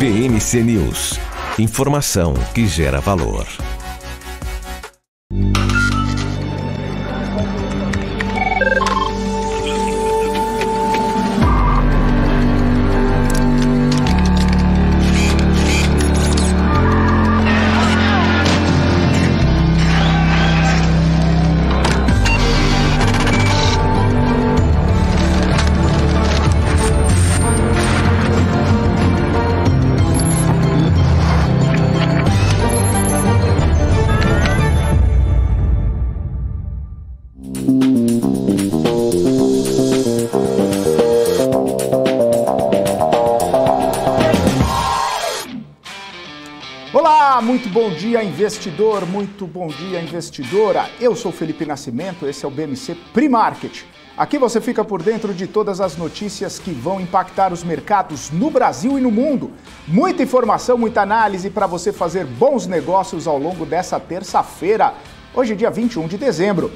BNC News. Informação que gera valor. investidor, muito bom dia, investidora. Eu sou Felipe Nascimento, esse é o BMC Pre-Market. Aqui você fica por dentro de todas as notícias que vão impactar os mercados no Brasil e no mundo. Muita informação, muita análise para você fazer bons negócios ao longo dessa terça-feira, hoje, dia 21 de dezembro.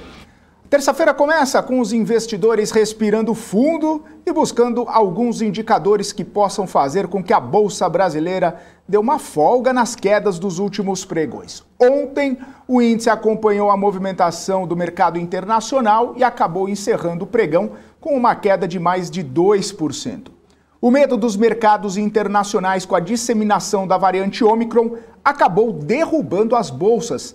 Terça-feira começa com os investidores respirando fundo e buscando alguns indicadores que possam fazer com que a bolsa brasileira dê uma folga nas quedas dos últimos pregões. Ontem, o índice acompanhou a movimentação do mercado internacional e acabou encerrando o pregão com uma queda de mais de 2%. O medo dos mercados internacionais com a disseminação da variante Omicron acabou derrubando as bolsas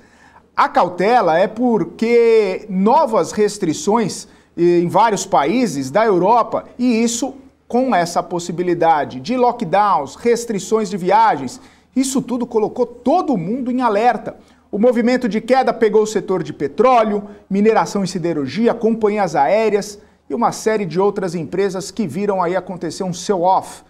a cautela é porque novas restrições eh, em vários países da Europa e isso com essa possibilidade de lockdowns, restrições de viagens, isso tudo colocou todo mundo em alerta. O movimento de queda pegou o setor de petróleo, mineração e siderurgia, companhias aéreas e uma série de outras empresas que viram aí acontecer um sell-off.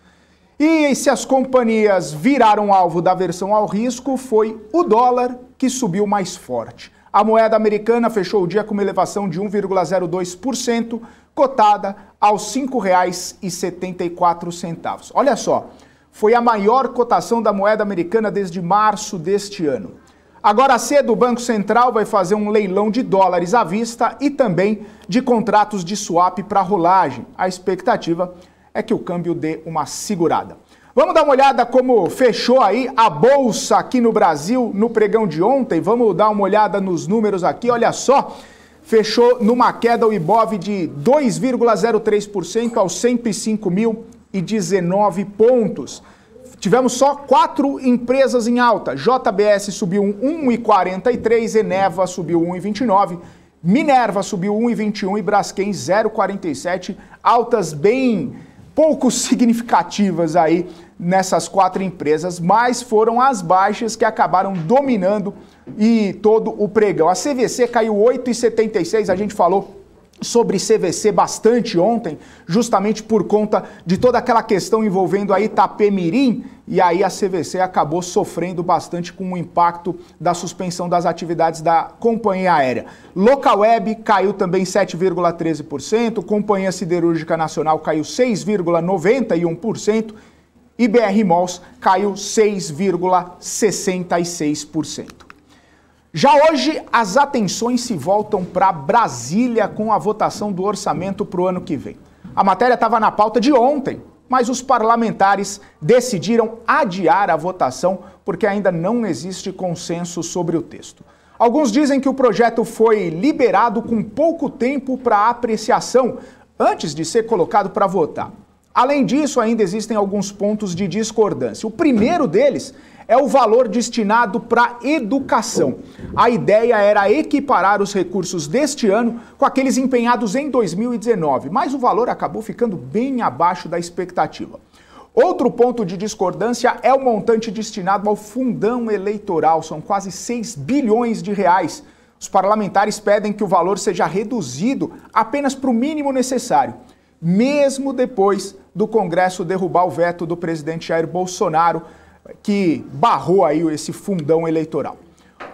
E se as companhias viraram alvo da versão ao risco, foi o dólar que subiu mais forte. A moeda americana fechou o dia com uma elevação de 1,02%, cotada aos R$ 5,74. Olha só, foi a maior cotação da moeda americana desde março deste ano. Agora cedo, o Banco Central vai fazer um leilão de dólares à vista e também de contratos de swap para rolagem. A expectativa é é que o câmbio dê uma segurada. Vamos dar uma olhada como fechou aí a bolsa aqui no Brasil no pregão de ontem. Vamos dar uma olhada nos números aqui. Olha só, fechou numa queda o IBOV de 2,03% aos 105.019 pontos. Tivemos só quatro empresas em alta. JBS subiu 1,43, Eneva subiu 1,29, Minerva subiu 1,21 e Braskem 0,47. Altas bem pouco significativas aí nessas quatro empresas, mas foram as baixas que acabaram dominando e todo o pregão. A CVC caiu 8,76, a gente falou sobre CVC bastante ontem, justamente por conta de toda aquela questão envolvendo a Itapemirim, e aí a CVC acabou sofrendo bastante com o impacto da suspensão das atividades da companhia aérea. Local Web caiu também 7,13%, Companhia Siderúrgica Nacional caiu 6,91% e BR Malls caiu 6,66%. Já hoje, as atenções se voltam para Brasília com a votação do orçamento para o ano que vem. A matéria estava na pauta de ontem, mas os parlamentares decidiram adiar a votação porque ainda não existe consenso sobre o texto. Alguns dizem que o projeto foi liberado com pouco tempo para apreciação antes de ser colocado para votar. Além disso, ainda existem alguns pontos de discordância. O primeiro deles é o valor destinado para educação. A ideia era equiparar os recursos deste ano com aqueles empenhados em 2019, mas o valor acabou ficando bem abaixo da expectativa. Outro ponto de discordância é o montante destinado ao fundão eleitoral, são quase 6 bilhões de reais. Os parlamentares pedem que o valor seja reduzido apenas para o mínimo necessário, mesmo depois do Congresso derrubar o veto do presidente Jair Bolsonaro que barrou aí esse fundão eleitoral.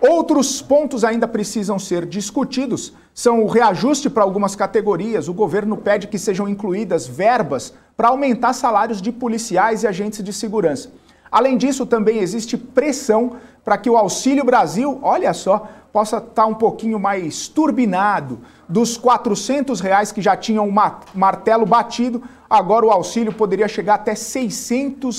Outros pontos ainda precisam ser discutidos são o reajuste para algumas categorias. O governo pede que sejam incluídas verbas para aumentar salários de policiais e agentes de segurança. Além disso, também existe pressão para que o Auxílio Brasil, olha só, possa estar tá um pouquinho mais turbinado. Dos R$ reais que já tinham o martelo batido, agora o auxílio poderia chegar até R$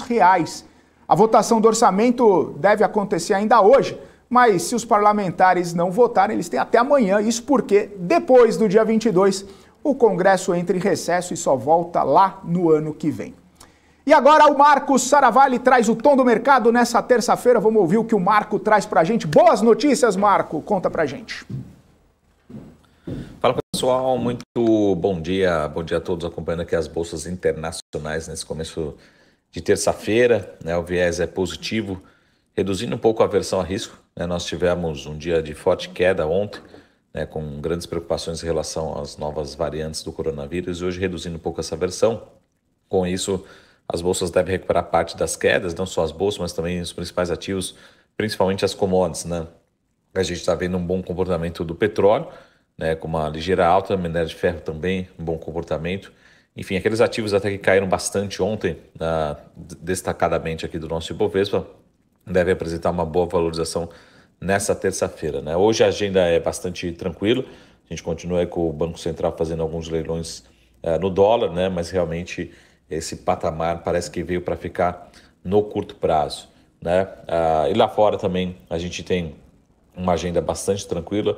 reais a votação do orçamento deve acontecer ainda hoje, mas se os parlamentares não votarem, eles têm até amanhã. Isso porque, depois do dia 22, o Congresso entra em recesso e só volta lá no ano que vem. E agora o Marcos Saravalli traz o tom do mercado nessa terça-feira. Vamos ouvir o que o Marco traz para a gente. Boas notícias, Marco. Conta para a gente. Fala pessoal, muito bom dia. Bom dia a todos acompanhando aqui as bolsas internacionais nesse começo de terça-feira, né, o viés é positivo, reduzindo um pouco a versão a risco. Né, nós tivemos um dia de forte queda ontem, né, com grandes preocupações em relação às novas variantes do coronavírus, e hoje reduzindo um pouco essa versão. Com isso, as bolsas devem recuperar parte das quedas, não só as bolsas, mas também os principais ativos, principalmente as commodities. Né? A gente está vendo um bom comportamento do petróleo, né, com uma ligeira alta, minério de ferro também, um bom comportamento. Enfim, aqueles ativos até que caíram bastante ontem, uh, destacadamente aqui do nosso Ibovespa, devem apresentar uma boa valorização nessa terça-feira. Né? Hoje a agenda é bastante tranquila, a gente continua com o Banco Central fazendo alguns leilões uh, no dólar, né? mas realmente esse patamar parece que veio para ficar no curto prazo. Né? Uh, e lá fora também a gente tem uma agenda bastante tranquila.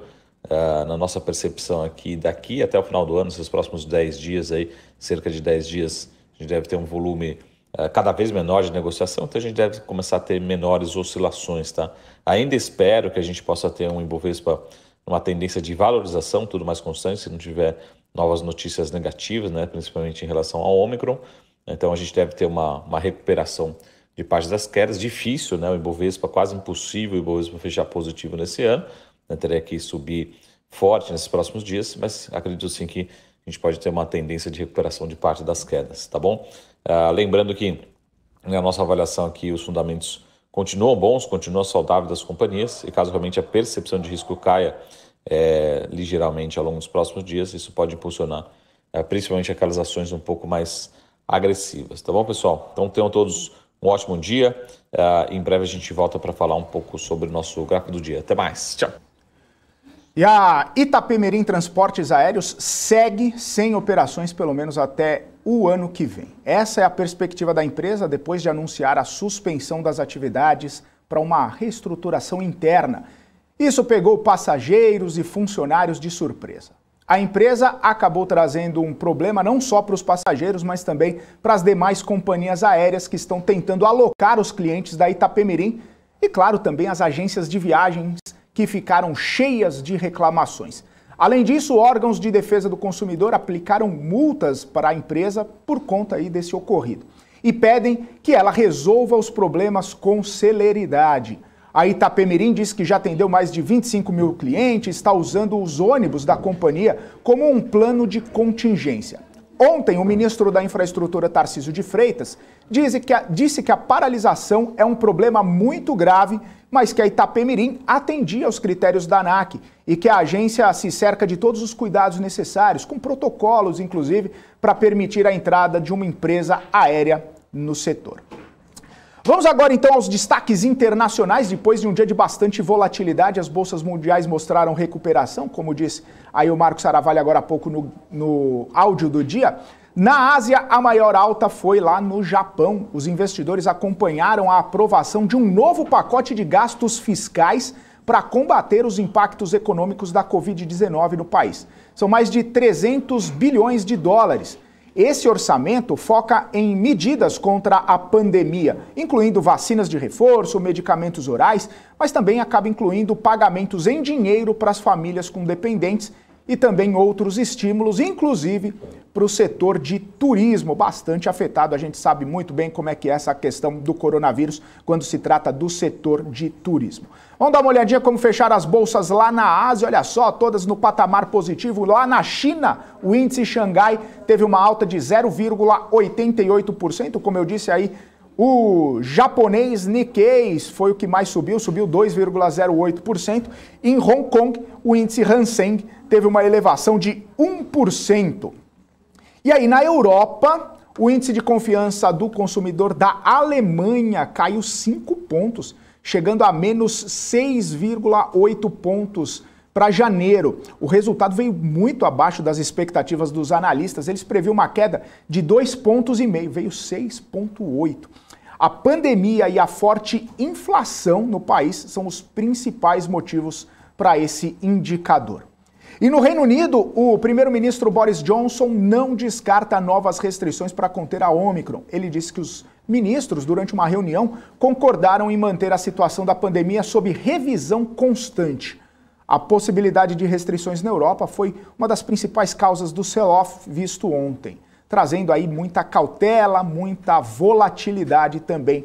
Ah, na nossa percepção aqui, daqui até o final do ano, esses próximos 10 dias, aí, cerca de 10 dias, a gente deve ter um volume ah, cada vez menor de negociação, então a gente deve começar a ter menores oscilações. Tá? Ainda espero que a gente possa ter um Ibovespa uma tendência de valorização, tudo mais constante, se não tiver novas notícias negativas, né, principalmente em relação ao Omicron. Então a gente deve ter uma, uma recuperação de parte das quedas. Difícil, né? O Ibovespa, quase impossível o Ibovespa fechar positivo nesse ano né, teria que subir forte nesses próximos dias, mas acredito sim que a gente pode ter uma tendência de recuperação de parte das quedas, tá bom? Ah, lembrando que na né, nossa avaliação aqui é os fundamentos continuam bons, continuam saudáveis das companhias e caso realmente a percepção de risco caia é, ligeiramente ao longo dos próximos dias, isso pode impulsionar é, principalmente aquelas ações um pouco mais agressivas, tá bom, pessoal? Então tenham todos um ótimo dia. Uh, em breve a gente volta para falar um pouco sobre o nosso gráfico do dia. Até mais. Tchau. E a Itapemirim Transportes Aéreos segue sem operações pelo menos até o ano que vem. Essa é a perspectiva da empresa depois de anunciar a suspensão das atividades para uma reestruturação interna. Isso pegou passageiros e funcionários de surpresa. A empresa acabou trazendo um problema não só para os passageiros, mas também para as demais companhias aéreas que estão tentando alocar os clientes da Itapemirim e, claro, também as agências de viagens que ficaram cheias de reclamações. Além disso, órgãos de defesa do consumidor aplicaram multas para a empresa por conta aí desse ocorrido e pedem que ela resolva os problemas com celeridade. A Itapemirim diz que já atendeu mais de 25 mil clientes, está usando os ônibus da companhia como um plano de contingência. Ontem, o ministro da Infraestrutura, Tarcísio de Freitas, disse que, a, disse que a paralisação é um problema muito grave, mas que a Itapemirim atendia aos critérios da ANAC e que a agência se cerca de todos os cuidados necessários, com protocolos, inclusive, para permitir a entrada de uma empresa aérea no setor. Vamos agora então aos destaques internacionais. Depois de um dia de bastante volatilidade, as bolsas mundiais mostraram recuperação, como disse aí o Marcos Saravalho agora há pouco no, no áudio do dia. Na Ásia, a maior alta foi lá no Japão. Os investidores acompanharam a aprovação de um novo pacote de gastos fiscais para combater os impactos econômicos da Covid-19 no país. São mais de 300 bilhões de dólares. Esse orçamento foca em medidas contra a pandemia, incluindo vacinas de reforço, medicamentos orais, mas também acaba incluindo pagamentos em dinheiro para as famílias com dependentes e também outros estímulos, inclusive para o setor de turismo, bastante afetado. A gente sabe muito bem como é que é essa questão do coronavírus quando se trata do setor de turismo. Vamos dar uma olhadinha como fechar as bolsas lá na Ásia. Olha só, todas no patamar positivo. Lá na China, o índice Xangai teve uma alta de 0,88%, como eu disse aí, o japonês Nikkei foi o que mais subiu, subiu 2,08%. Em Hong Kong, o índice Hanseng teve uma elevação de 1%. E aí, na Europa, o índice de confiança do consumidor da Alemanha caiu 5 pontos, chegando a menos 6,8 pontos para janeiro. O resultado veio muito abaixo das expectativas dos analistas. Eles previam uma queda de 2,5 pontos, veio 6,8. A pandemia e a forte inflação no país são os principais motivos para esse indicador. E no Reino Unido, o primeiro-ministro Boris Johnson não descarta novas restrições para conter a Omicron. Ele disse que os ministros, durante uma reunião, concordaram em manter a situação da pandemia sob revisão constante. A possibilidade de restrições na Europa foi uma das principais causas do sell-off visto ontem trazendo aí muita cautela, muita volatilidade também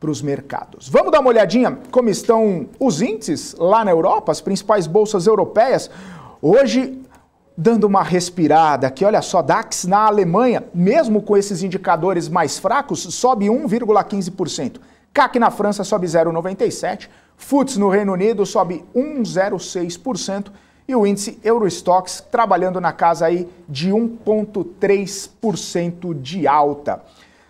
para os mercados. Vamos dar uma olhadinha como estão os índices lá na Europa, as principais bolsas europeias. Hoje, dando uma respirada aqui, olha só, DAX na Alemanha, mesmo com esses indicadores mais fracos, sobe 1,15%. CAC na França sobe 0,97%, FUTS no Reino Unido sobe 1,06% e o índice Eurostox trabalhando na casa aí de 1,3% de alta.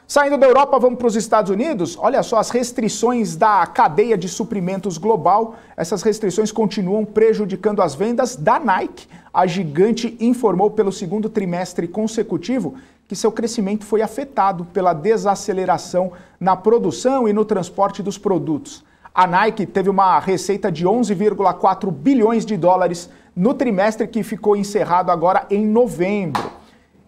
Saindo da Europa, vamos para os Estados Unidos. Olha só as restrições da cadeia de suprimentos global. Essas restrições continuam prejudicando as vendas da Nike. A gigante informou pelo segundo trimestre consecutivo que seu crescimento foi afetado pela desaceleração na produção e no transporte dos produtos. A Nike teve uma receita de 11,4 bilhões de dólares no trimestre que ficou encerrado agora em novembro.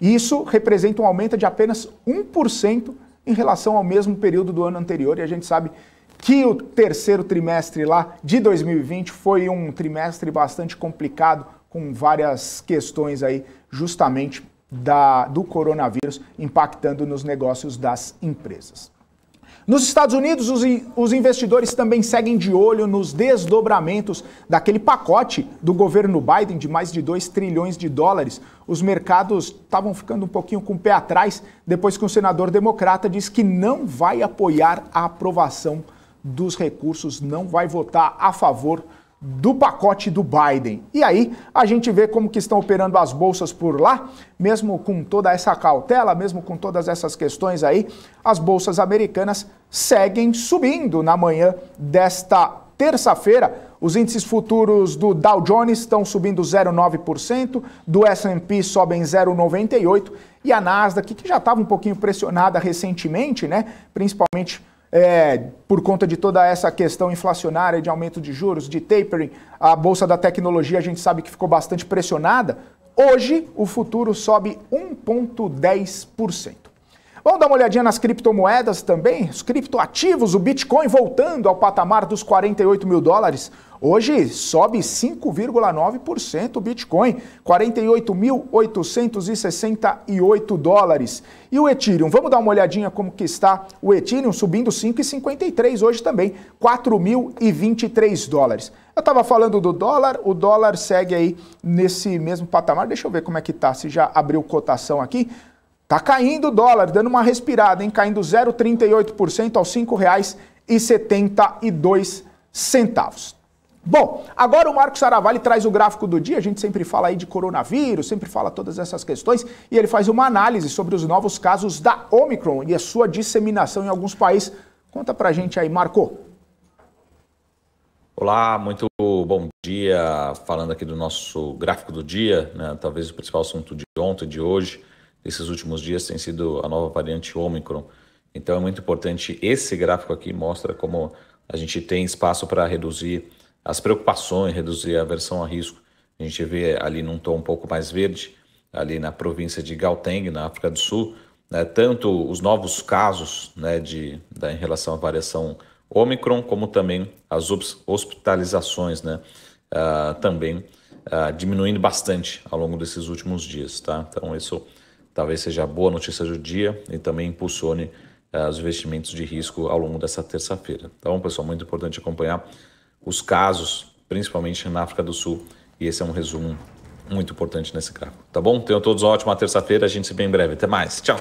Isso representa um aumento de apenas 1% em relação ao mesmo período do ano anterior, e a gente sabe que o terceiro trimestre lá de 2020 foi um trimestre bastante complicado, com várias questões aí, justamente da, do coronavírus impactando nos negócios das empresas. Nos Estados Unidos, os, os investidores também seguem de olho nos desdobramentos daquele pacote do governo Biden de mais de 2 trilhões de dólares. Os mercados estavam ficando um pouquinho com o pé atrás depois que um senador democrata disse que não vai apoiar a aprovação dos recursos, não vai votar a favor do pacote do Biden. E aí a gente vê como que estão operando as bolsas por lá, mesmo com toda essa cautela, mesmo com todas essas questões aí, as bolsas americanas seguem subindo na manhã desta terça-feira. Os índices futuros do Dow Jones estão subindo 0,9%, do S&P sobem 0,98% e a Nasdaq, que já estava um pouquinho pressionada recentemente, né, principalmente é, por conta de toda essa questão inflacionária, de aumento de juros, de tapering, a bolsa da tecnologia a gente sabe que ficou bastante pressionada. Hoje o futuro sobe 1,10%. Vamos dar uma olhadinha nas criptomoedas também, os criptoativos, o Bitcoin voltando ao patamar dos 48 mil dólares, Hoje sobe 5,9% o Bitcoin, 48.868 dólares. E o Ethereum, vamos dar uma olhadinha como que está o Ethereum subindo 5,53 hoje também, 4.023 dólares. Eu estava falando do dólar, o dólar segue aí nesse mesmo patamar. Deixa eu ver como é que tá, se já abriu cotação aqui. Tá caindo o dólar, dando uma respirada, hein? Caindo 0,38% aos R$ 5,72. Bom, agora o Marcos Saravalli traz o gráfico do dia. A gente sempre fala aí de coronavírus, sempre fala todas essas questões, e ele faz uma análise sobre os novos casos da Omicron e a sua disseminação em alguns países. Conta pra gente aí, Marco. Olá, muito bom dia. Falando aqui do nosso gráfico do dia, né? talvez o principal assunto de ontem, de hoje, desses últimos dias, tem sido a nova variante Omicron. Então é muito importante esse gráfico aqui, mostra como a gente tem espaço para reduzir as preocupações, reduzir a aversão a risco. A gente vê ali num tom um pouco mais verde, ali na província de Gauteng, na África do Sul, né, tanto os novos casos né, de, da, em relação à variação Omicron, como também as hospitalizações, né, uh, também uh, diminuindo bastante ao longo desses últimos dias. Tá? Então, isso talvez seja a boa notícia do dia e também impulsione uh, os investimentos de risco ao longo dessa terça-feira. Então, pessoal, muito importante acompanhar os casos, principalmente na África do Sul. E esse é um resumo muito importante nesse gráfico. Tá bom? Tenham todos uma ótima terça-feira. A gente se vê em breve. Até mais. Tchau.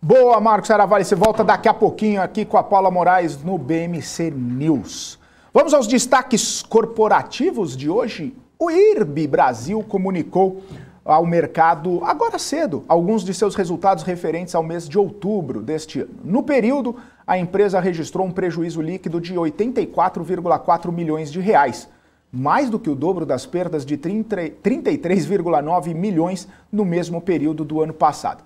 Boa, Marcos Saravalli. Você volta daqui a pouquinho aqui com a Paula Moraes no BMC News. Vamos aos destaques corporativos de hoje? O IRB Brasil comunicou ao mercado agora cedo alguns de seus resultados referentes ao mês de outubro deste ano. No período, a empresa registrou um prejuízo líquido de 84,4 milhões de reais, mais do que o dobro das perdas de 33,9 milhões no mesmo período do ano passado.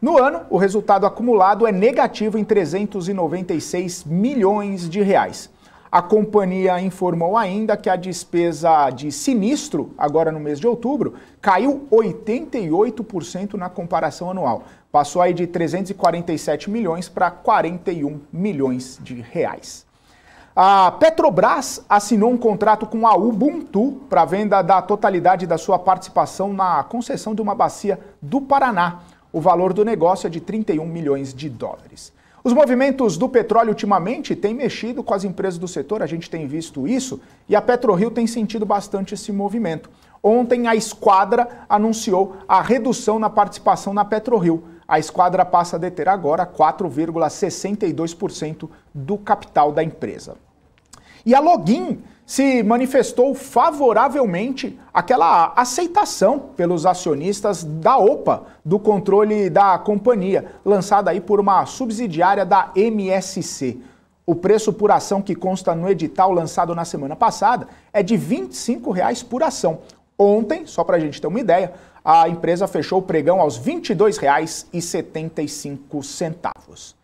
No ano, o resultado acumulado é negativo em 396 milhões de reais. A companhia informou ainda que a despesa de sinistro, agora no mês de outubro, caiu 88% na comparação anual. Passou aí de 347 milhões para 41 milhões de reais. A Petrobras assinou um contrato com a Ubuntu para venda da totalidade da sua participação na concessão de uma bacia do Paraná. O valor do negócio é de 31 milhões de dólares. Os movimentos do petróleo ultimamente têm mexido com as empresas do setor, a gente tem visto isso, e a PetroRio tem sentido bastante esse movimento. Ontem a Esquadra anunciou a redução na participação na PetroRio. A Esquadra passa a deter agora 4,62% do capital da empresa. E a Login se manifestou favoravelmente àquela aceitação pelos acionistas da OPA do controle da companhia, lançada aí por uma subsidiária da MSC. O preço por ação que consta no edital lançado na semana passada é de R$ 25,00 por ação. Ontem, só para a gente ter uma ideia, a empresa fechou o pregão aos R$ 22,75.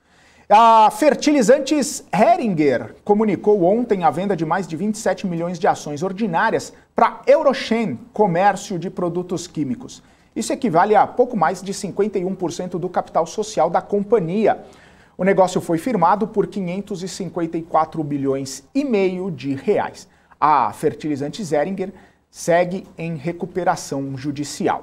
A Fertilizantes Heringer comunicou ontem a venda de mais de 27 milhões de ações ordinárias para Eurochen, comércio de produtos químicos. Isso equivale a pouco mais de 51% do capital social da companhia. O negócio foi firmado por 554 bilhões e meio de reais. A Fertilizantes Heringer segue em recuperação judicial.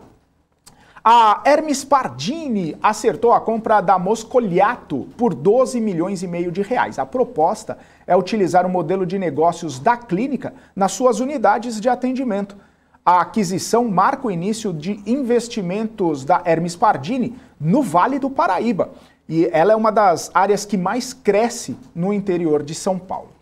A Hermes Pardini acertou a compra da Moscoliato por 12 milhões e meio de reais. A proposta é utilizar o modelo de negócios da clínica nas suas unidades de atendimento. A aquisição marca o início de investimentos da Hermes Pardini no Vale do Paraíba. E ela é uma das áreas que mais cresce no interior de São Paulo.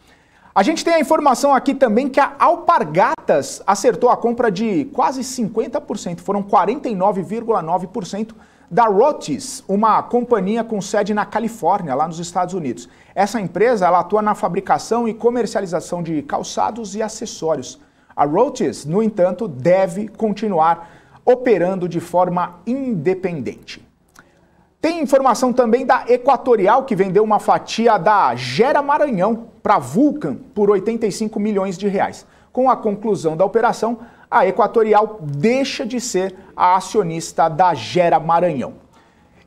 A gente tem a informação aqui também que a Alpargatas acertou a compra de quase 50%, foram 49,9% da Rotis, uma companhia com sede na Califórnia, lá nos Estados Unidos. Essa empresa ela atua na fabricação e comercialização de calçados e acessórios. A Rotis, no entanto, deve continuar operando de forma independente. Tem informação também da Equatorial, que vendeu uma fatia da Gera Maranhão para Vulcan por 85 milhões de reais. Com a conclusão da operação, a Equatorial deixa de ser a acionista da Gera Maranhão.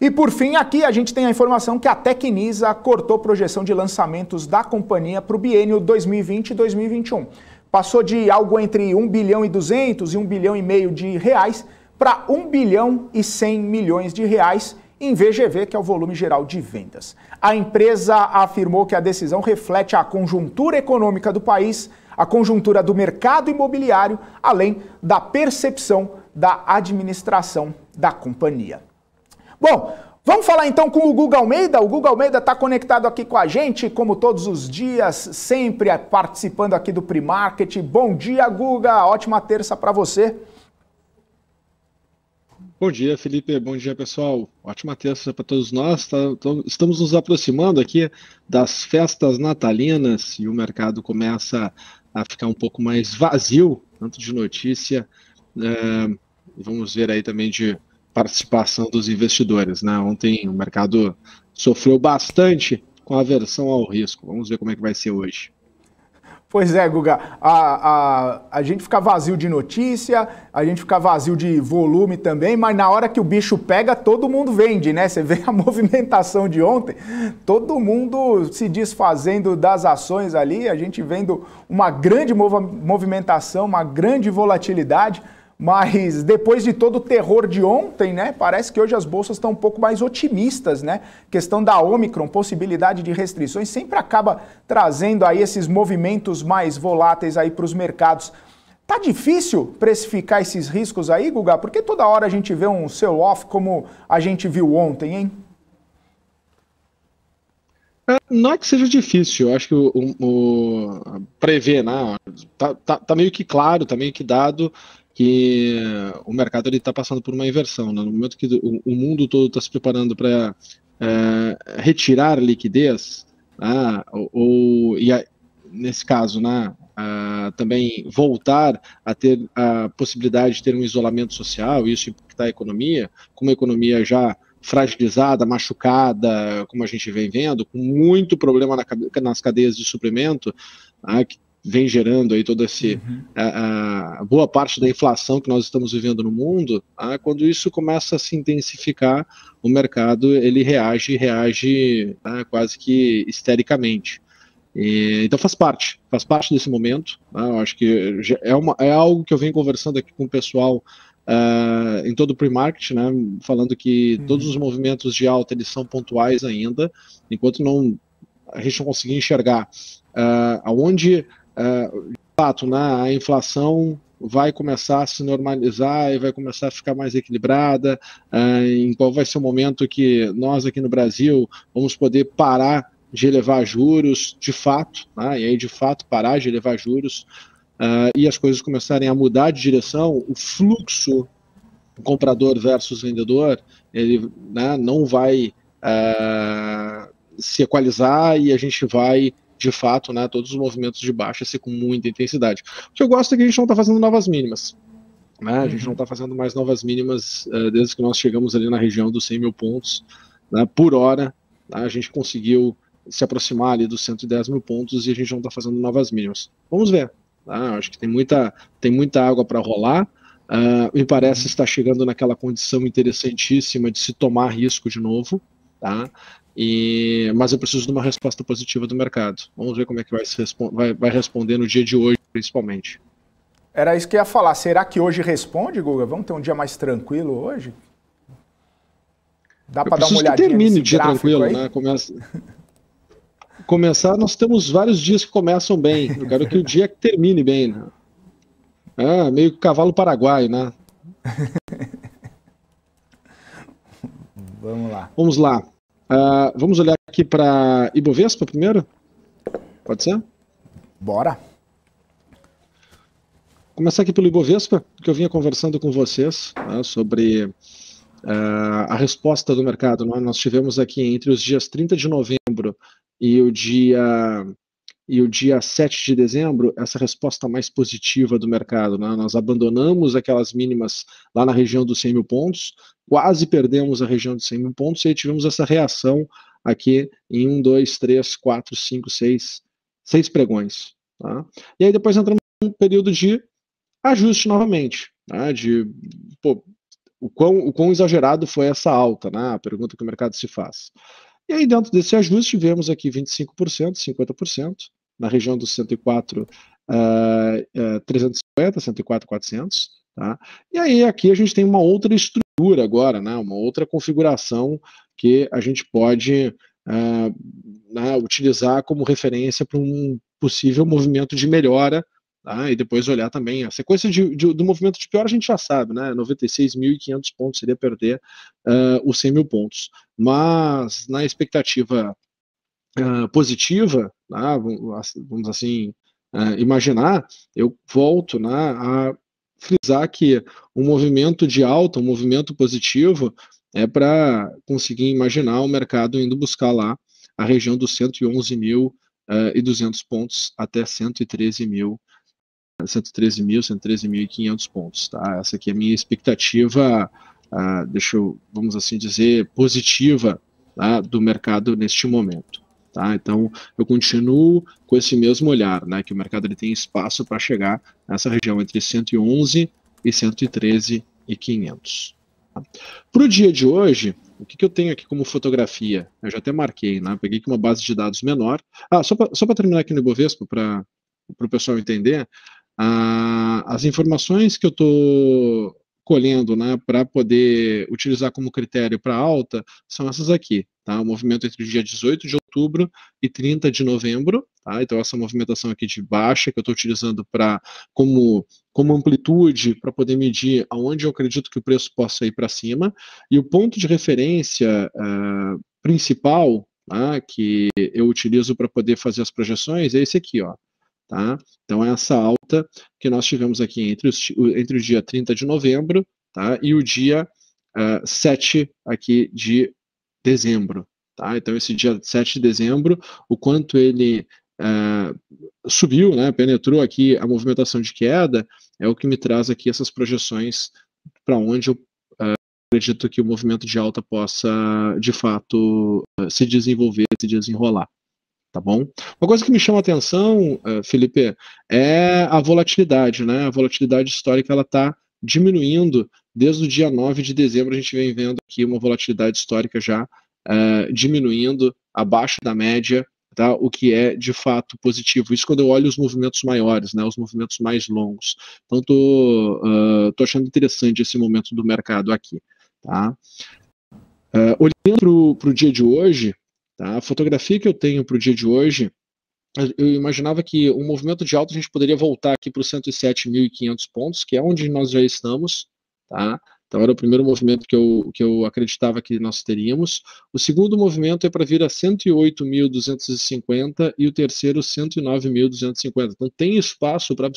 E por fim, aqui a gente tem a informação que a Tecnisa cortou projeção de lançamentos da companhia para o biênio 2020 e 2021. Passou de algo entre 1 bilhão e 200 e 1 bilhão e meio de reais para 1 bilhão e 100 milhões de reais em VGV, que é o volume geral de vendas. A empresa afirmou que a decisão reflete a conjuntura econômica do país, a conjuntura do mercado imobiliário, além da percepção da administração da companhia. Bom, Vamos falar então com o Guga Almeida. O Guga Almeida está conectado aqui com a gente, como todos os dias, sempre é, participando aqui do Pre-Market. Bom dia, Guga. Ótima terça para você. Bom dia, Felipe. Bom dia, pessoal. Ótima terça para todos nós. Tá? Então, estamos nos aproximando aqui das festas natalinas e o mercado começa a ficar um pouco mais vazio, tanto de notícia, é, vamos ver aí também de participação dos investidores. Né? Ontem o mercado sofreu bastante com a aversão ao risco. Vamos ver como é que vai ser hoje. Pois é, Guga, a, a, a gente fica vazio de notícia, a gente fica vazio de volume também, mas na hora que o bicho pega, todo mundo vende, né? Você vê a movimentação de ontem, todo mundo se desfazendo das ações ali, a gente vendo uma grande movimentação, uma grande volatilidade. Mas depois de todo o terror de ontem, né, parece que hoje as bolsas estão um pouco mais otimistas, né? Questão da Omicron, possibilidade de restrições, sempre acaba trazendo aí esses movimentos mais voláteis aí para os mercados. Tá difícil precificar esses riscos aí, Guga? Porque toda hora a gente vê um sell-off como a gente viu ontem, hein? É, não é que seja difícil, eu acho que o, o, o prever, né? Tá, tá, tá, meio que claro, tá meio que dado que o mercado está passando por uma inversão. Né? No momento que o, o mundo todo está se preparando para é, retirar liquidez, né? ou, ou, e a, nesse caso, né? também voltar a ter a possibilidade de ter um isolamento social, isso impactar a economia, como a economia já fragilizada, machucada, como a gente vem vendo, com muito problema na, nas cadeias de suprimento, né? que vem gerando aí toda essa uhum. a, a, boa parte da inflação que nós estamos vivendo no mundo, tá? quando isso começa a se intensificar, o mercado ele reage, reage a, tá? quase que histericamente. E, então faz parte, faz parte desse momento. Tá? Eu acho que é, uma, é algo que eu venho conversando aqui com o pessoal Uh, em todo o pre-market, né, falando que uhum. todos os movimentos de alta eles são pontuais ainda, enquanto não a gente não conseguir enxergar uh, aonde ah, de fato, né, a inflação vai começar a se normalizar e vai começar a ficar mais equilibrada, uh, em qual vai ser o momento que nós aqui no Brasil vamos poder parar de elevar juros de fato, né, e aí de fato parar de elevar juros uh, e as coisas começarem a mudar de direção, o fluxo comprador versus vendedor, ele né, não vai uh, se equalizar e a gente vai de fato, né, todos os movimentos de baixa assim, com muita intensidade. O que eu gosto é que a gente não está fazendo novas mínimas. Né? A gente uhum. não está fazendo mais novas mínimas uh, desde que nós chegamos ali na região dos 100 mil pontos né? por hora. Né? A gente conseguiu se aproximar ali dos 110 mil pontos e a gente não está fazendo novas mínimas. Vamos ver. né? acho que tem muita, tem muita água para rolar. Uh, me parece uhum. estar tá chegando naquela condição interessantíssima de se tomar risco de novo. Tá? E, mas eu preciso de uma resposta positiva do mercado. Vamos ver como é que vai, se vai, vai responder no dia de hoje, principalmente. Era isso que eu ia falar. Será que hoje responde, Guga? Vamos ter um dia mais tranquilo hoje? Dá para dar uma olhadinha. Que termine o dia tranquilo, aí? né? Começa... Começar, nós temos vários dias que começam bem. Eu quero que o dia termine bem. Né? É, meio cavalo paraguaio, né? Vamos lá. Vamos lá. Uh, vamos olhar aqui para Ibovespa primeiro? Pode ser? Bora. Começar aqui pelo Ibovespa, que eu vinha conversando com vocês né, sobre uh, a resposta do mercado. Nós, né. nós tivemos aqui entre os dias 30 de novembro e o dia e o dia 7 de dezembro, essa resposta mais positiva do mercado. Né? Nós abandonamos aquelas mínimas lá na região dos 100 mil pontos, quase perdemos a região dos 100 mil pontos e aí tivemos essa reação aqui em 1, 2, 3, 4, 5, 6, 6 pregões. Tá? E aí depois entramos num período de ajuste novamente, né? de pô, o, quão, o quão exagerado foi essa alta, né? a pergunta que o mercado se faz. E aí, dentro desse ajuste, vemos aqui 25%, 50%, na região dos 104, uh, uh, 350, 104, 400. Tá? E aí aqui a gente tem uma outra estrutura agora, né? uma outra configuração que a gente pode uh, né, utilizar como referência para um possível movimento de melhora Tá? e depois olhar também a sequência de, de, do movimento de pior a gente já sabe, né, 96.500 pontos seria perder uh, os 100 mil pontos, mas na expectativa positiva, né, vamos assim uh, imaginar, eu volto né, a frisar que um movimento de alta, um movimento positivo, é para conseguir imaginar o mercado indo buscar lá a região dos 111.200 mil e pontos até 113.000, mil mil, 113.500 pontos, tá? Essa aqui é a minha expectativa, uh, deixa eu, vamos assim dizer, positiva tá, do mercado neste momento. Tá? Então, eu continuo com esse mesmo olhar, né, que o mercado ele tem espaço para chegar nessa região entre 111 e 113 e 500. Tá? Para o dia de hoje, o que, que, eu tenho aqui como fotografia? Eu já até marquei, né? Peguei aqui uma base de dados menor. Ah, só para terminar aqui no Ibovespa, para o pessoal entender, ah, as informações que eu estou colhendo né, para poder utilizar como critério para alta são essas aqui. Tá? O movimento entre o dia 18 de outubro e 30 de novembro. Tá? Então, essa movimentação aqui de baixa que eu estou utilizando para como, como amplitude para poder medir aonde eu acredito que o preço possa ir para cima. E o ponto de referência uh, principal ah, que eu utilizo para poder fazer as projeções é esse aqui, ó. Tá? Então, essa alta que nós tivemos aqui entre, os, entre o dia 30 de novembro tá? e o dia uh, ah, 7 aqui de dezembro. Tá? Então, esse dia 7 de dezembro, o quanto ele uh, subiu, né? penetrou aqui a movimentação de queda, é o que me traz aqui essas projeções para onde eu uh, acredito que o movimento de alta possa, de fato, se desenvolver, se desenrolar tá bom? Uma coisa que me chama a atenção, eh, Felipe, é a volatilidade, né? A volatilidade histórica ela está diminuindo desde o dia 9 de dezembro. A gente vem vendo aqui uma volatilidade histórica já uh, diminuindo abaixo da média, tá? O que é de fato positivo. Isso quando eu olho os movimentos maiores, né? Os movimentos mais longos. Então tô, uh, tô achando interessante esse momento do mercado aqui, tá? Uh, olhando para o dia de hoje, Tá? A fotografia que eu tenho para o dia de hoje, eu imaginava que um movimento de alta a gente poderia voltar aqui para os 107.500 pontos, que é onde nós já estamos. Tá? Então era o primeiro movimento que eu, que eu acreditava que nós teríamos. O segundo movimento é para vir a 108.250 e o terceiro 109.250. Então tem espaço para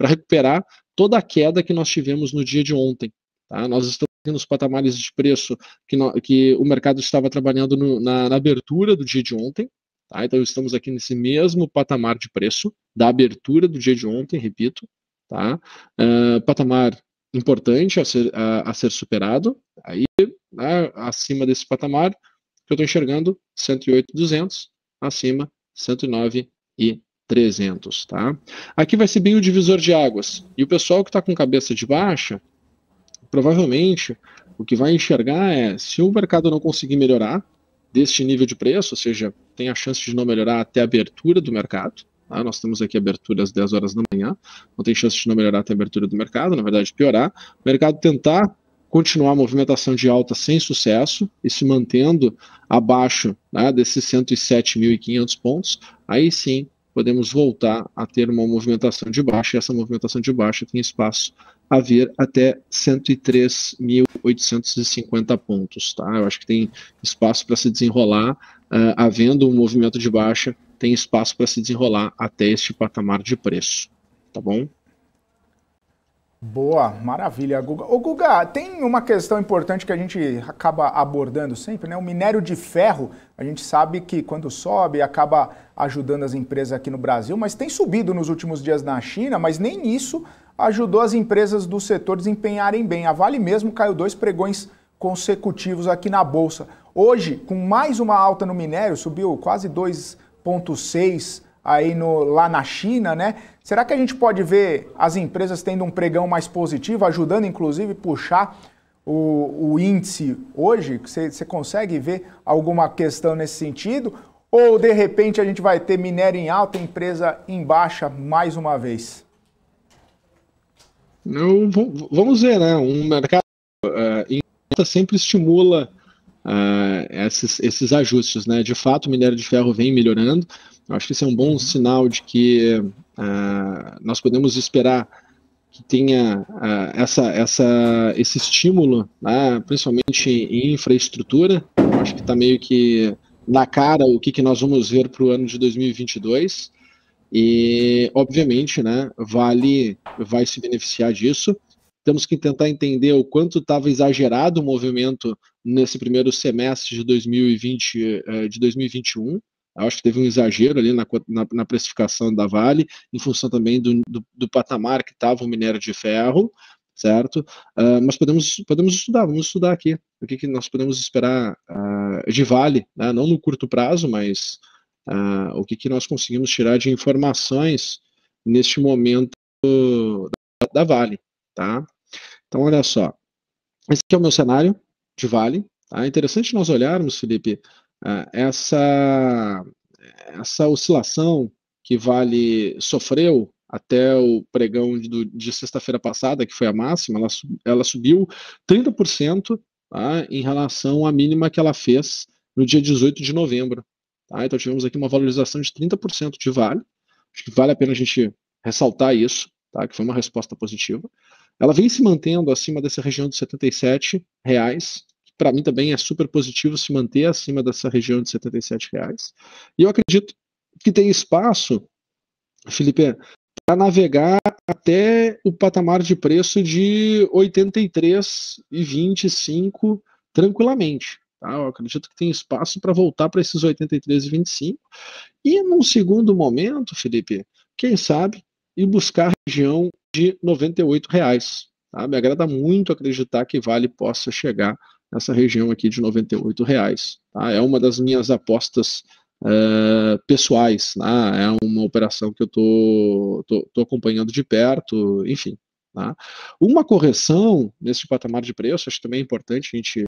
recuperar toda a queda que nós tivemos no dia de ontem. Tá? Nós estamos nos patamares de preço que, no, que o mercado estava trabalhando no, na, na, abertura do dia de ontem. Tá? Então, estamos aqui nesse mesmo patamar de preço da abertura do dia de ontem, repito. Tá? Uh, patamar importante a ser, a, a ser superado. Aí, né, acima desse patamar, que eu estou enxergando, 108,200, acima, 109 e 300, tá? Aqui vai ser bem o divisor de águas. E o pessoal que está com cabeça de baixa, provavelmente o que vai enxergar é se o mercado não conseguir melhorar deste nível de preço, ou seja, tem a chance de não melhorar até a abertura do mercado. Tá? Nós temos aqui abertura às 10 horas da manhã, não tem chance de não melhorar até a abertura do mercado, na verdade piorar. O mercado tentar continuar a movimentação de alta sem sucesso e se mantendo abaixo né, desses 107.500 pontos, aí sim podemos voltar a ter uma movimentação de baixa e essa movimentação de baixa tem espaço haver até 103.850 pontos. Tá? Eu acho que tem espaço para se desenrolar, uh, havendo um movimento de baixa, tem espaço para se desenrolar até este patamar de preço. Tá bom? Boa, maravilha, Guga. Ô, Guga, tem uma questão importante que a gente acaba abordando sempre, né? O minério de ferro, a gente sabe que quando sobe acaba ajudando as empresas aqui no Brasil, mas tem subido nos últimos dias na China, mas nem isso ajudou as empresas do setor desempenharem bem. A Vale mesmo caiu dois pregões consecutivos aqui na bolsa. Hoje, com mais uma alta no minério, subiu quase 2,6 aí no, lá na China, né? Será que a gente pode ver as empresas tendo um pregão mais positivo, ajudando inclusive puxar o, o índice hoje? Você consegue ver alguma questão nesse sentido? Ou de repente a gente vai ter minério em alta, empresa em baixa mais uma vez? vamos ver, né? Um mercado uh, em alta sempre estimula uh, esses, esses ajustes, né? De fato, o minério de ferro vem melhorando. Eu acho que isso é um bom uhum. sinal de que uh, nós podemos esperar que tenha uh, essa, essa, esse estímulo, né, principalmente em infraestrutura. Eu acho que está meio que na cara o que, que nós vamos ver para o ano de 2022. E, obviamente, né, Vale vai se beneficiar disso. Temos que tentar entender o quanto estava exagerado o movimento nesse primeiro semestre de, 2020, eh, de 2021. Acho que teve um exagero ali na, na, na precificação da Vale, em função também do, do, do patamar que estava o minério de ferro, certo? Uh, mas podemos, podemos estudar, vamos estudar aqui o que, que nós podemos esperar uh, de Vale, né? não no curto prazo, mas uh, o que, que nós conseguimos tirar de informações neste momento da, da Vale, tá? Então, olha só, esse é o meu cenário de Vale, tá? É interessante nós olharmos, Felipe, ah, essa, essa oscilação que Vale sofreu até o pregão de, de sexta-feira passada, que foi a máxima, ela, ela subiu 30% tá, em relação à mínima que ela fez no dia 18 de novembro. Tá? Então tivemos aqui uma valorização de 30% de Vale. Acho que vale a pena a gente ressaltar isso, tá? que foi uma resposta positiva. Ela vem se mantendo acima dessa região dos R$ 77, reais, para mim também é super positivo se manter acima dessa região de 77 reais. E eu acredito que tem espaço, Felipe, para navegar até o patamar de preço de 83,25 tranquilamente. Tá? Eu acredito que tem espaço para voltar para esses 83,25. E num segundo momento, Felipe, quem sabe e buscar a região de R$ 98. Reais, tá? Me agrada muito acreditar que Vale possa chegar nessa região aqui de R$ 98,00. Tá? É uma das minhas apostas eh, pessoais, né? é uma operação que eu estou tô, tô, tô, acompanhando de perto, enfim. Tá? Uma correção nesse patamar de preço, acho que também é importante a gente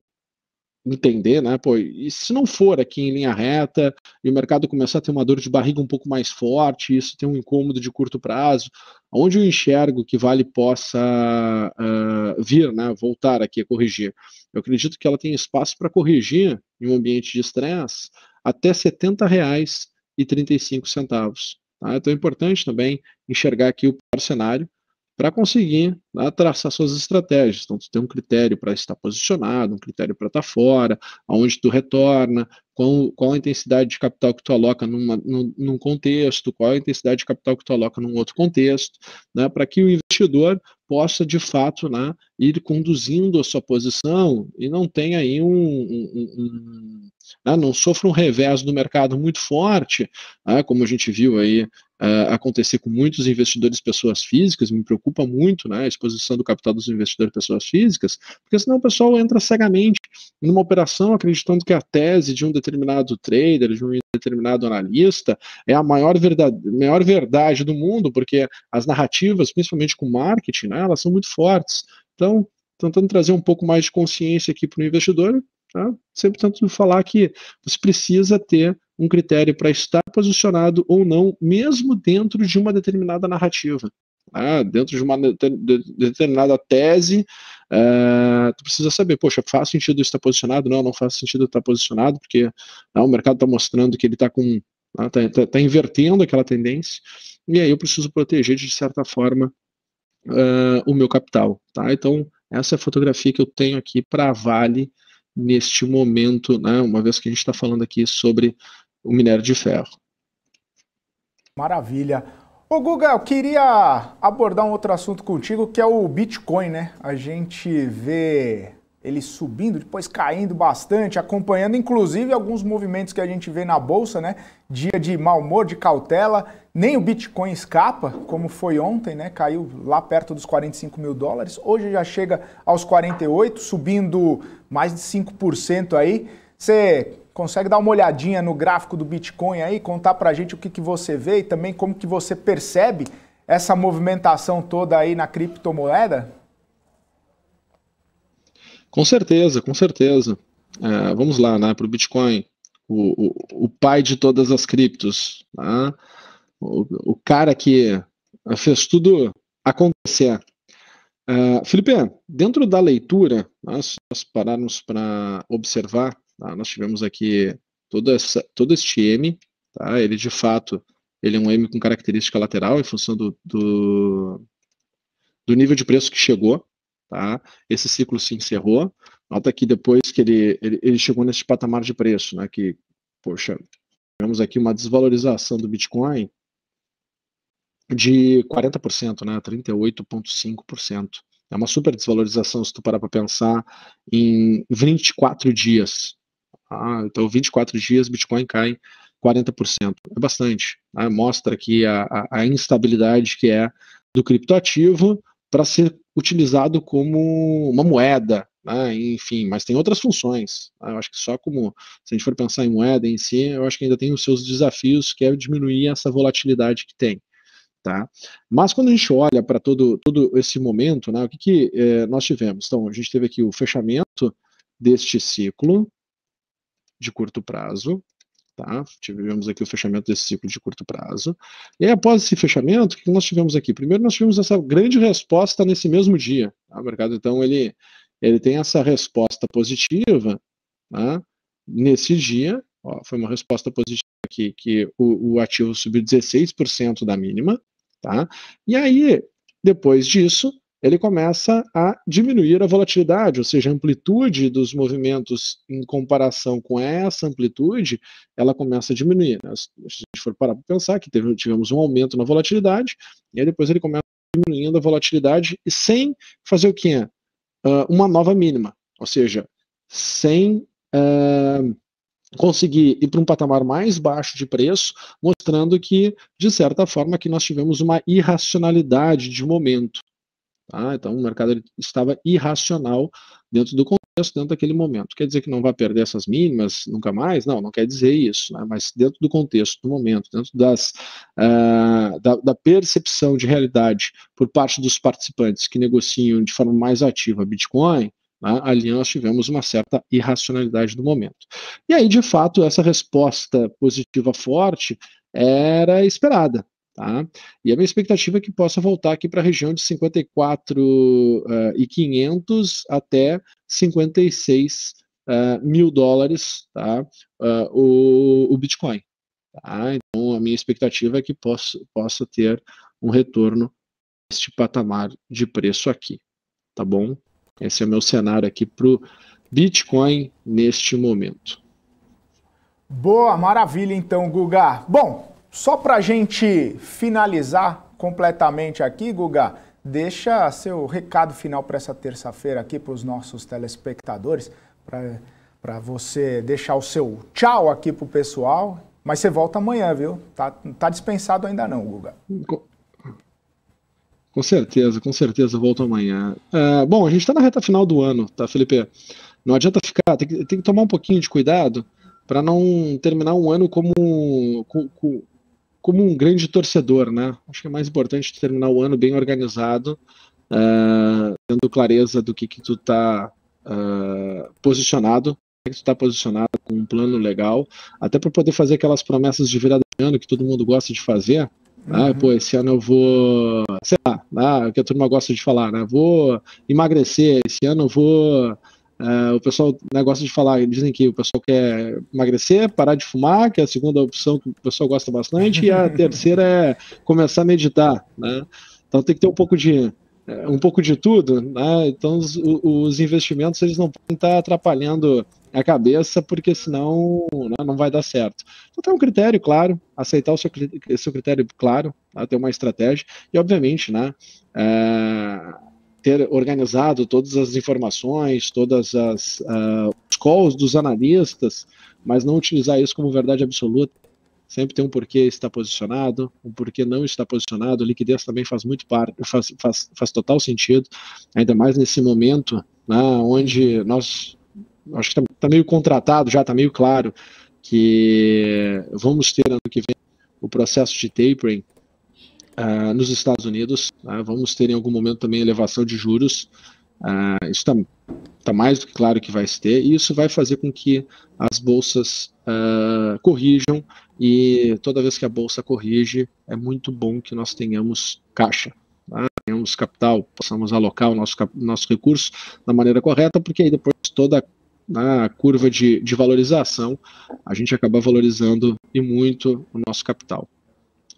entender, né? Pô, e se não for aqui em linha reta e o mercado começar a ter uma dor de barriga um pouco mais forte, isso tem um incômodo de curto prazo, onde eu enxergo que Vale possa uh, vir, né? Voltar aqui a corrigir. Eu acredito que ela tem espaço para corrigir em um ambiente de estresse até R$ 70,35. Tá? Então é importante também enxergar aqui o cenário para conseguir né, traçar suas estratégias. Então, tu tem um critério para estar posicionado, um critério para estar tá fora, aonde tu retorna, qual, qual a intensidade de capital que tu aloca numa, num, num contexto, qual a intensidade de capital que tu aloca num outro contexto, né, para que o investidor possa, de fato, né, ir conduzindo a sua posição e não tenha aí um... um, um, um né, não sofra um revés do mercado muito forte, né, como a gente viu aí uh, acontecer com muitos investidores pessoas físicas, me preocupa muito né, a exposição do capital dos investidores pessoas físicas, porque senão o pessoal entra cegamente numa operação acreditando que a tese de um determinado trader, de um determinado analista, é a maior verdade, maior verdade do mundo, porque as narrativas, principalmente com marketing, né, elas são muito fortes. Então, tentando trazer um pouco mais de consciência aqui para o investidor, tá? sempre tento falar que você precisa ter um critério para estar posicionado ou não, mesmo dentro de uma determinada narrativa. Né? dentro de uma determinada tese, uh, tu precisa saber, poxa, faz sentido estar posicionado? Não, não faz sentido estar posicionado, porque né, o mercado está mostrando que ele está com. Está né, tá, tá invertendo aquela tendência, e aí eu preciso proteger de certa forma uh, o meu capital. Tá? Então, essa é a fotografia que eu tenho aqui para a Vale neste momento, né, uma vez que a gente está falando aqui sobre o minério de ferro. Maravilha. Ô Guga, eu queria abordar um outro assunto contigo, que é o Bitcoin, né? A gente vê ele subindo, depois caindo bastante, acompanhando inclusive alguns movimentos que a gente vê na bolsa, né? Dia de mau humor, de cautela, nem o Bitcoin escapa, como foi ontem, né? Caiu lá perto dos 45 mil dólares, hoje já chega aos 48, subindo mais de 5% aí. Você Consegue dar uma olhadinha no gráfico do Bitcoin aí, contar para a gente o que, que você vê e também como que você percebe essa movimentação toda aí na criptomoeda? Com certeza, com certeza. É, vamos lá, né, para o Bitcoin, o, pai de todas as criptos, né? o, o cara que eh, fez tudo acontecer. Uh, Felipe, dentro da leitura, nós, né, nós pararmos para observar Tá? Nós tivemos aqui toda essa, todo este M, tá? ele de fato ele é um M com característica lateral em função do, do, do nível de preço que chegou. Tá? Esse ciclo se encerrou. Nota que depois que ele, ele, ele chegou nesse patamar de preço, né? que, poxa, tivemos aqui uma desvalorização do Bitcoin de 40%, né? 38,5%. É uma super desvalorização se tu parar para pensar em 24 dias, ah, então, 24 dias, Bitcoin cai 40%. É bastante. Né? mostra aqui a, a, a instabilidade que é do criptoativo para ser utilizado como uma moeda, né? enfim, mas tem outras funções. Né? eu acho que só como, se a gente for pensar em moeda em si, eu acho que ainda tem os seus desafios, que é diminuir essa volatilidade que tem. Tá? Mas quando a gente olha para todo, todo esse momento, né, o que, que eh, nós tivemos? Então, a gente teve aqui o fechamento deste ciclo, de curto prazo, Tá? Tivemos aqui o fechamento desse ciclo de curto prazo. E aí, após esse fechamento, o que nós tivemos aqui? Primeiro, nós tivemos essa grande resposta nesse mesmo dia. Tá? O mercado, então, ele, ele tem essa resposta positiva tá? nesse dia. Ó, foi uma resposta positiva aqui, que o, o ativo subiu 16% da mínima. Tá? E aí, depois disso, ele começa a diminuir a volatilidade, ou seja, a amplitude dos movimentos em comparação com essa amplitude, ela começa a diminuir. Né? Se a gente for parar para pensar que teve, tivemos um aumento na volatilidade, e aí depois ele começa diminuindo a volatilidade e sem fazer o quê? Uh, uma nova mínima, ou seja, sem uh, conseguir ir para um patamar mais baixo de preço, mostrando que, de certa forma, que nós tivemos uma irracionalidade de momento. Tá? Então, o mercado estava irracional dentro do contexto, dentro daquele momento. Quer dizer que não vai perder essas mínimas nunca mais? Não, não quer dizer isso, né? mas dentro do contexto, do momento, dentro das, uh, da, da, percepção de realidade por parte dos participantes que negociam de forma mais ativa Bitcoin, né? ali nós tivemos uma certa irracionalidade do momento. E aí, de fato, essa resposta positiva forte era esperada. Tá? E a minha expectativa é que possa voltar aqui para a região de 54 uh, e 500 eh, até 56 uh, eh, mil dólares tá? Uh, o, o, Bitcoin. Tá? Então, a minha expectativa é que possa, possa ter um retorno este patamar de preço aqui. Tá bom? Esse é o meu cenário aqui para o Bitcoin neste momento. Boa, maravilha então, Guga. Bom, só para a gente finalizar completamente aqui, Guga, deixa seu recado final para essa terça-feira aqui para os nossos telespectadores, para você deixar o seu tchau aqui para o pessoal. Mas você volta amanhã, viu? Tá, não tá dispensado ainda não, Guga. Com certeza, com certeza volto amanhã. Uh, bom, a gente está na reta final do ano, tá, Felipe? Não adianta ficar, tem que, tem que tomar um pouquinho de cuidado para não terminar um ano como, com, com como um grande torcedor, né? Acho que é mais importante terminar o ano bem organizado, uh, eh, tendo clareza do que que tu tá uh, posicionado, é que tu tá posicionado com um plano legal, até para poder fazer aquelas promessas de virada de ano que todo mundo gosta de fazer. Né? Uhum. Ah, pô, esse ano eu vou, sei lá, ah, o que a turma gosta de falar, né? Vou emagrecer, esse ano eu vou Uh, o pessoal né, gosta de falar, dizem que o pessoal quer emagrecer, parar de fumar, que é a segunda opção que o pessoal gosta bastante, e a terceira é começar a meditar. Né? Então tem que ter um pouco de eh, um pouco de tudo, né? Então os, os, investimentos eles não podem estar atrapalhando a cabeça, porque senão né, não vai dar certo. Então tem um critério claro, aceitar o seu, seu critério claro, né? ter uma estratégia e obviamente, né? É ter organizado todas as informações, todas as uh, calls dos analistas, mas não utilizar isso como verdade absoluta. Sempre tem um porquê está posicionado, um porquê não está posicionado. liquidez também faz muito parte, faz, faz, faz total sentido, ainda mais nesse momento, né, onde nós acho que está tá meio contratado já, está meio claro que vamos ter ano que vem o processo de tapering uh, nos Estados Unidos. Tá? Vamos ter em algum momento também elevação de juros. Uh, isso está tá mais do que claro que vai se ter, e isso vai fazer com que as bolsas uh, corrijam, e toda vez que a bolsa corrige, é muito bom que nós tenhamos caixa, tá? tenhamos capital, possamos alocar o nosso, nosso recurso da maneira correta, porque aí depois toda na né, curva de, de valorização, a gente acaba valorizando e muito o nosso capital.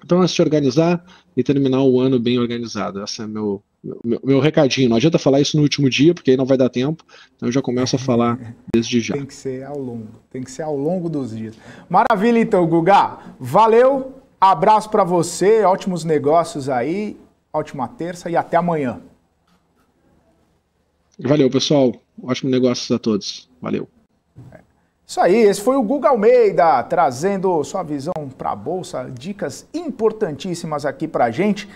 Então é se organizar e terminar o ano bem organizado. Esse é meu, meu, meu, recadinho. Não adianta falar isso no último dia, porque aí não vai dar tempo. Então eu já começo a falar desde já. Tem que ser ao longo. Tem que ser ao longo dos dias. Maravilha, então, Guga. Valeu. Abraço para você. Ótimos negócios aí. Ótima terça e até amanhã. Valeu, pessoal. Ótimos negócios a todos. Valeu. Isso aí, esse foi o Guga Almeida trazendo sua visão para a bolsa, dicas importantíssimas aqui para a gente.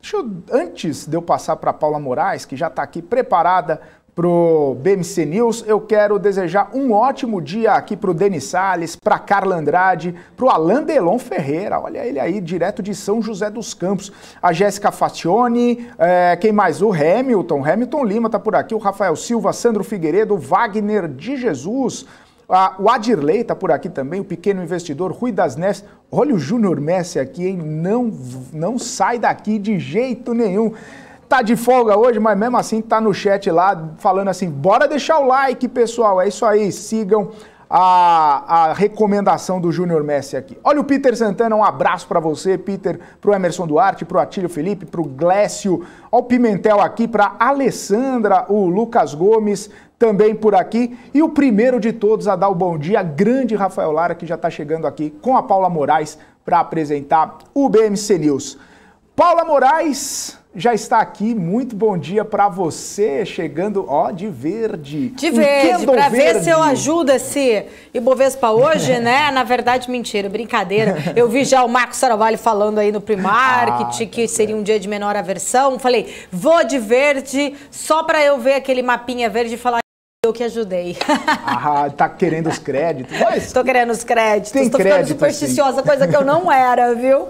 Deixa eu, antes de eu passar para Paula Moraes, que já está aqui preparada para o BMC News, eu quero desejar um ótimo dia aqui para o Denis Salles, para Carla Andrade, para o Alain Delon Ferreira, olha ele aí, direto de São José dos Campos, a Jéssica Facione, é, quem mais? O Hamilton, Hamilton Lima está por aqui, o Rafael Silva, Sandro Figueiredo, Wagner de Jesus, o Adirley está por aqui também, o pequeno investidor Rui das Neves. Olha o Júnior Messi aqui, hein? Não, não sai daqui de jeito nenhum. Tá de folga hoje, mas mesmo assim tá no chat lá falando assim: bora deixar o like, pessoal. É isso aí, sigam a, a recomendação do Júnior Messi aqui. Olha o Peter Santana, um abraço para você, Peter, para o Emerson Duarte, para o Atílio Felipe, para o Glécio, o Pimentel aqui, para Alessandra, o Lucas Gomes, também por aqui. E o primeiro de todos a dar o bom dia, grande Rafael Lara, que já está chegando aqui com a Paula Moraes para apresentar o BMC News. Paula Moraes, já está aqui. Muito bom dia para você, chegando, ó, de verde. De verde, para ver se eu ajudo esse Ibovespa hoje, né? Na verdade, mentira, brincadeira. Eu vi já o Marcos Saravalho falando aí no Primark ah, que seria um dia de menor aversão. Falei, vou de verde só para eu ver aquele mapinha verde e falar eu que ajudei. Ah, tá querendo os créditos? Mas... Tô querendo os créditos. Tem Tô crédito, ficando assim. supersticiosa, coisa que eu não era, viu?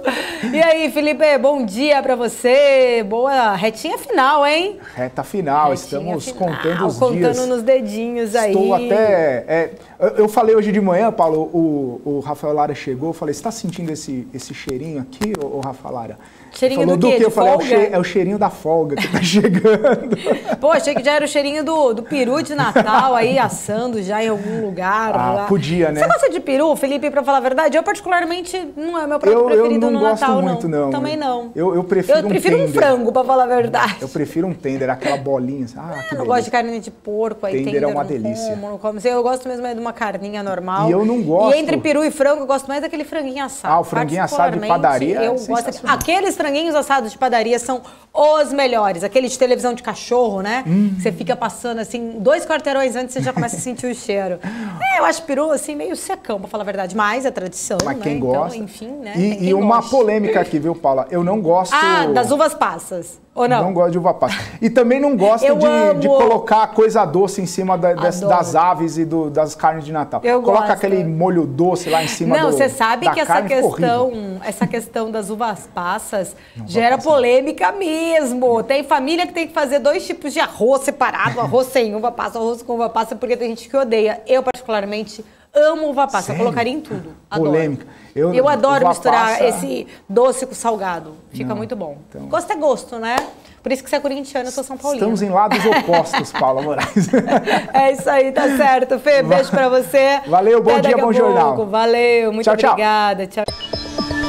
E aí, Felipe, bom dia para você. Boa retinha final, hein? Reta final, retinha estamos final. contando os contando dias. Contando nos dedinhos aí. Estou até... É, eu falei hoje de manhã, Paulo, o, o Rafael Lara chegou, eu falei, você tá sentindo esse, esse cheirinho aqui, o Rafael Lara? Cheirinho falou do, do quê? que? Eu falei, é o, é o, cheirinho da folga que tá chegando. Pô, achei que já era o cheirinho do, do peru de Natal aí assando já em algum lugar. Ah, lá. podia, né? Você gosta de peru, Felipe, pra falar a verdade? Eu, particularmente, não é meu prato eu, preferido eu no Natal, muito, não. não. Também não. Eu, eu prefiro, eu um, prefiro um frango, pra falar a verdade. Eu prefiro um tender, aquela bolinha. Assim. Ah, eu não gosto de carne de porco aí. Tender, é tender é uma delícia. Como, não como. Eu gosto mesmo é de uma carninha normal. E eu não gosto. E entre peru e frango, eu gosto mais daquele franguinho assado. Ah, o franguinho assado de padaria. É eu gosto. Aqueles franguinhos franguinhos assados de padaria são os melhores. Aquele de televisão de cachorro, né? Hum. Você fica passando assim, dois quarteirões antes você já começa a sentir o cheiro. É, eu acho peru assim meio secão, pra falar a verdade, mas é tradição. Mas né? quem então, gosta. Então, enfim, né? E, e uma gosta. polêmica aqui, viu, Paula? Eu não gosto. Ah, das uvas passas. Ou não? Não gosto de uva passa. E também não gosto de, de, colocar coisa doce em cima da, das, das, aves e do, das carnes de Natal. Eu Coloca gosto. aquele molho doce lá em cima Não, você sabe que essa questão, essa questão das uvas passas uva gera passa. polêmica mesmo. Tem família que tem que fazer dois tipos de arroz separado, arroz sem uva passa, arroz com uva passa, porque tem gente que odeia. Eu particularmente Amo uva passa, Sério? colocaria em tudo. Adoro. Polêmica. Eu, eu adoro misturar passa... esse doce com salgado. Fica Não, muito bom. Então... Gosto é gosto, né? Por isso que você é corintiano, eu sou São Paulino. Estamos em lados opostos, Paula Moraes. é isso aí, tá certo. Fê, beijo pra você. Valeu, bom Até dia, bom jornal. Valeu, muito tchau, obrigada. tchau. tchau.